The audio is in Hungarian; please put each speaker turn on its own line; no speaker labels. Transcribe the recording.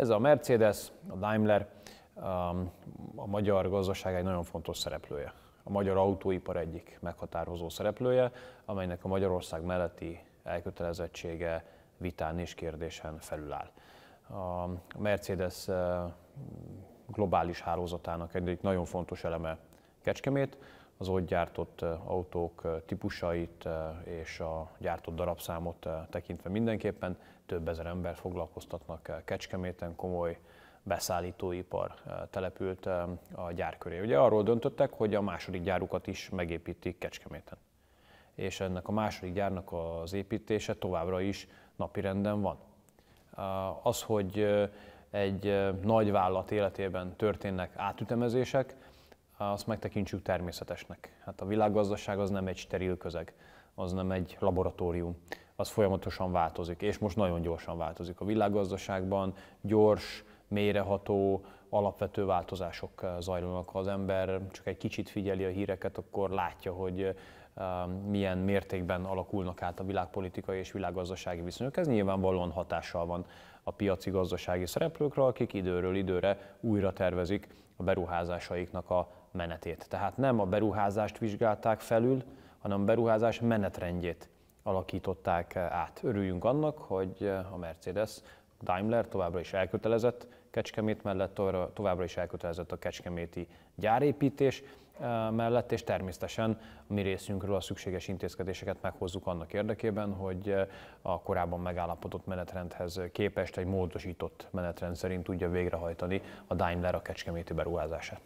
Ez a Mercedes, a Daimler, um, a magyar gazdaság egy nagyon fontos szereplője. A magyar autóipar egyik meghatározó szereplője, amelynek a Magyarország melletti elkötelezettsége vitán és kérdésen felüláll. A Mercedes uh, globális hálózatának egyik nagyon fontos eleme Kecskemét, az ott gyártott autók típusait és a gyártott darabszámot tekintve mindenképpen több ezer ember foglalkoztatnak Kecskeméten, komoly beszállítóipar települt a gyár köré. Ugye arról döntöttek, hogy a második gyárukat is megépítik Kecskeméten. És ennek a második gyárnak az építése továbbra is napirenden van. Az, hogy egy nagy vállalat életében történnek átütemezések, azt megtekintsük természetesnek. Hát a világgazdaság az nem egy steril közeg, az nem egy laboratórium, az folyamatosan változik, és most nagyon gyorsan változik. A világgazdaságban gyors, mélyreható, alapvető változások zajlanak. Ha az ember csak egy kicsit figyeli a híreket, akkor látja, hogy milyen mértékben alakulnak át a világpolitikai és világgazdasági viszonyok. Ez nyilvánvalóan hatással van a piaci gazdasági szereplőkre, akik időről időre újra tervezik a beruházásaiknak a menetét. Tehát nem a beruházást vizsgálták felül, hanem a beruházás menetrendjét alakították át. Örüljünk annak, hogy a Mercedes Daimler továbbra is elkötelezett Kecskemét mellett, továbbra is elkötelezett a kecskeméti gyárépítés eh, mellett, és természetesen a mi részünkről a szükséges intézkedéseket meghozzuk annak érdekében, hogy eh, a korábban megállapodott menetrendhez képest egy módosított menetrend szerint tudja végrehajtani a Daimler a kecskeméti beruházását.